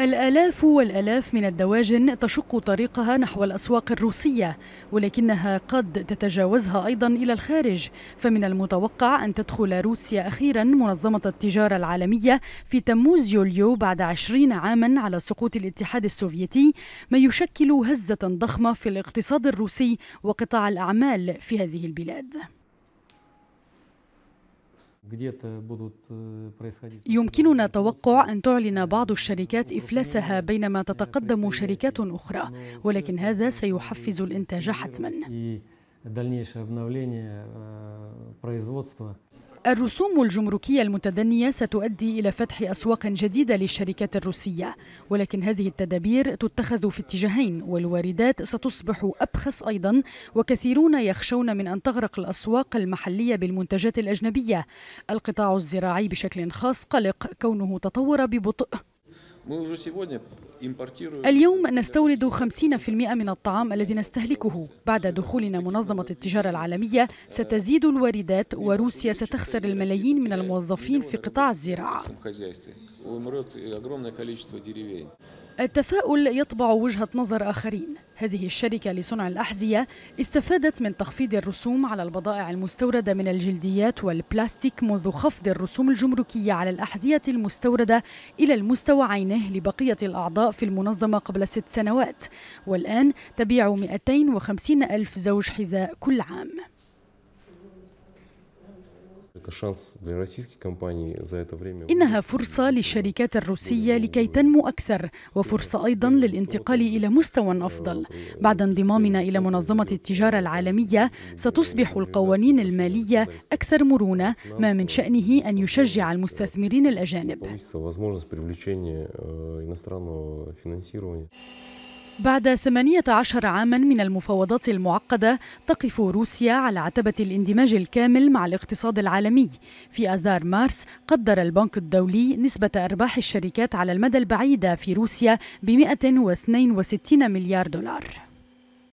الآلاف والآلاف من الدواجن تشق طريقها نحو الأسواق الروسية ولكنها قد تتجاوزها أيضا إلى الخارج فمن المتوقع أن تدخل روسيا أخيرا منظمة التجارة العالمية في تموز يوليو بعد عشرين عاما على سقوط الاتحاد السوفيتي ما يشكل هزة ضخمة في الاقتصاد الروسي وقطاع الأعمال في هذه البلاد Э, يمكننا توقع أن تعلن بعض الشركات إفلاسها بينما تتقدم شركات أخرى ولكن هذا سيحفز الإنتاج حتما الرسوم الجمركية المتدنية ستؤدي إلى فتح أسواق جديدة للشركات الروسية ولكن هذه التدابير تتخذ في اتجاهين والواردات ستصبح أبخس أيضا وكثيرون يخشون من أن تغرق الأسواق المحلية بالمنتجات الأجنبية القطاع الزراعي بشكل خاص قلق كونه تطور ببطء اليوم نستورد 50% من الطعام الذي نستهلكه بعد دخولنا منظمة التجارة العالمية ستزيد الواردات وروسيا ستخسر الملايين من الموظفين في قطاع الزراعة التفاؤل يطبع وجهة نظر آخرين هذه الشركة لصنع الأحذية استفادت من تخفيض الرسوم على البضائع المستوردة من الجلديات والبلاستيك منذ خفض الرسوم الجمركية على الأحذية المستوردة إلى المستوى عينه لبقية الأعضاء في المنظمة قبل ست سنوات والآن تبيع 250 ألف زوج حذاء كل عام إنها فرصة للشركات الروسية لكي تنمو أكثر وفرصة أيضا للانتقال إلى مستوى э, أفضل بعد انضمامنا إلى منظمة التجارة العالمية э, ستصبح القوانين المالية أكثر مرونة ما من شأنه أن يشجع المستثمرين الأجانب بعد 18 عاما من المفاوضات المعقدة تقف روسيا على عتبة الاندماج الكامل مع الاقتصاد العالمي في أذار مارس قدر البنك الدولي نسبة أرباح الشركات على المدى البعيدة في روسيا ب 162 مليار دولار